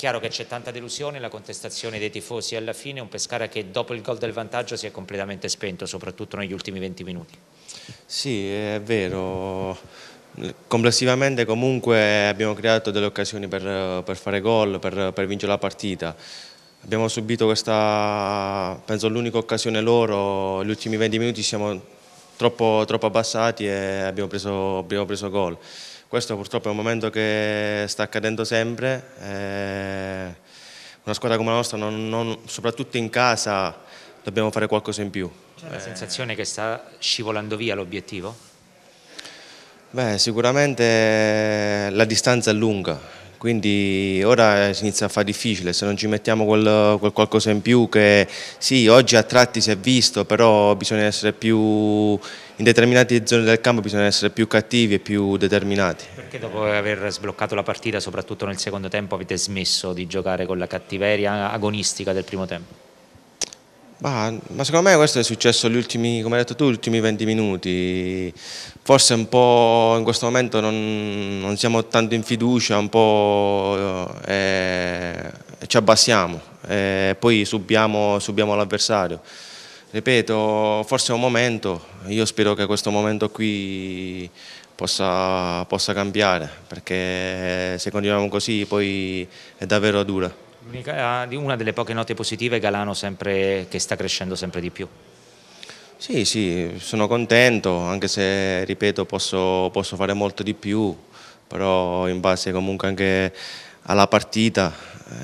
Chiaro che c'è tanta delusione, la contestazione dei tifosi alla fine, un Pescara che dopo il gol del vantaggio si è completamente spento, soprattutto negli ultimi 20 minuti. Sì, è vero. Complessivamente comunque abbiamo creato delle occasioni per, per fare gol, per, per vincere la partita. Abbiamo subito questa, penso l'unica occasione loro, gli ultimi 20 minuti siamo troppo, troppo abbassati e abbiamo preso, abbiamo preso gol. Questo purtroppo è un momento che sta accadendo sempre. Eh, una squadra come la nostra, non, non, soprattutto in casa, dobbiamo fare qualcosa in più. C'è la sensazione che sta scivolando via l'obiettivo? Beh, sicuramente la distanza è lunga, quindi ora si inizia a fare difficile, se non ci mettiamo quel, quel qualcosa in più che sì, oggi a tratti si è visto, però bisogna essere più in determinate zone del campo bisogna essere più cattivi e più determinati. Perché dopo aver sbloccato la partita, soprattutto nel secondo tempo, avete smesso di giocare con la cattiveria agonistica del primo tempo? Bah, ma secondo me questo è successo negli ultimi, come hai detto tu, gli ultimi 20 minuti. Forse un po' in questo momento non, non siamo tanto in fiducia, un po' eh, eh ci abbassiamo e eh, poi subiamo, subiamo l'avversario. Ripeto, forse è un momento, io spero che questo momento qui possa, possa cambiare, perché se continuiamo così poi è davvero dura. Ah, una delle poche note positive è Galano sempre, che sta crescendo sempre di più. Sì, sì, sono contento, anche se, ripeto, posso, posso fare molto di più, però in base comunque anche alla partita,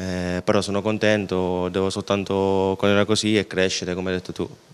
eh, però sono contento, devo soltanto continuare così e crescere, come hai detto tu.